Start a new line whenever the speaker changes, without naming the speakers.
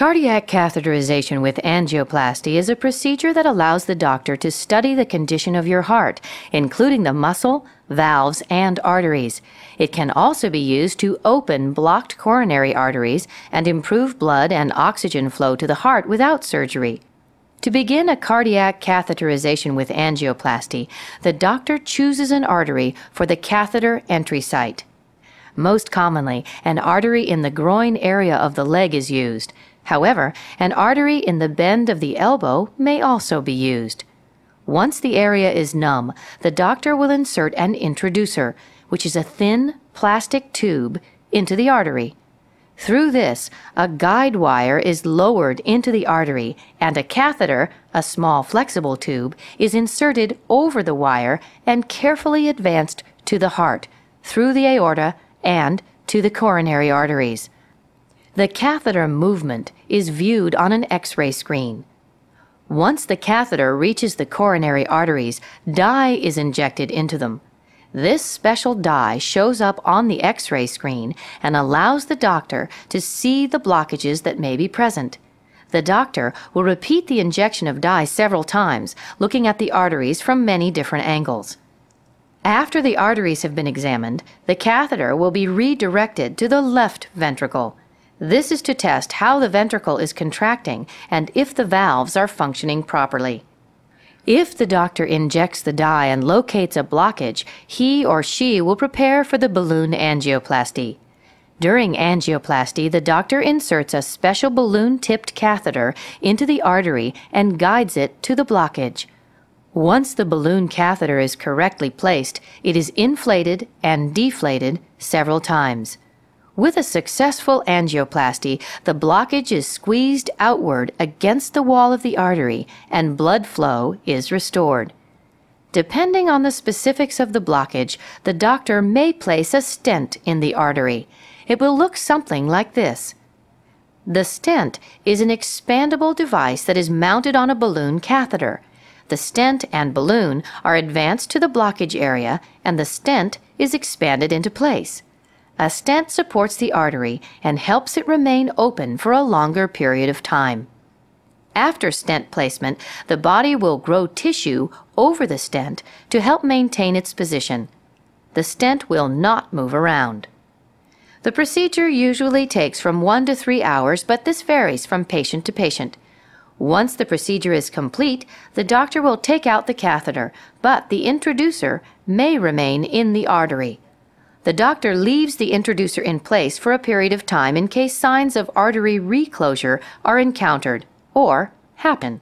Cardiac catheterization with angioplasty is a procedure that allows the doctor to study the condition of your heart, including the muscle, valves, and arteries. It can also be used to open blocked coronary arteries and improve blood and oxygen flow to the heart without surgery. To begin a cardiac catheterization with angioplasty, the doctor chooses an artery for the catheter entry site. Most commonly, an artery in the groin area of the leg is used. However, an artery in the bend of the elbow may also be used. Once the area is numb, the doctor will insert an introducer, which is a thin plastic tube, into the artery. Through this, a guide wire is lowered into the artery, and a catheter, a small flexible tube, is inserted over the wire and carefully advanced to the heart, through the aorta, and to the coronary arteries. The catheter movement is viewed on an X-ray screen. Once the catheter reaches the coronary arteries, dye is injected into them. This special dye shows up on the X-ray screen and allows the doctor to see the blockages that may be present. The doctor will repeat the injection of dye several times, looking at the arteries from many different angles. After the arteries have been examined, the catheter will be redirected to the left ventricle. This is to test how the ventricle is contracting and if the valves are functioning properly. If the doctor injects the dye and locates a blockage, he or she will prepare for the balloon angioplasty. During angioplasty, the doctor inserts a special balloon tipped catheter into the artery and guides it to the blockage. Once the balloon catheter is correctly placed, it is inflated and deflated several times. With a successful angioplasty, the blockage is squeezed outward against the wall of the artery and blood flow is restored. Depending on the specifics of the blockage, the doctor may place a stent in the artery. It will look something like this. The stent is an expandable device that is mounted on a balloon catheter. The stent and balloon are advanced to the blockage area and the stent is expanded into place. A stent supports the artery and helps it remain open for a longer period of time. After stent placement, the body will grow tissue over the stent to help maintain its position. The stent will not move around. The procedure usually takes from one to three hours, but this varies from patient to patient. Once the procedure is complete, the doctor will take out the catheter, but the introducer may remain in the artery the doctor leaves the introducer in place for a period of time in case signs of artery reclosure are encountered or happen.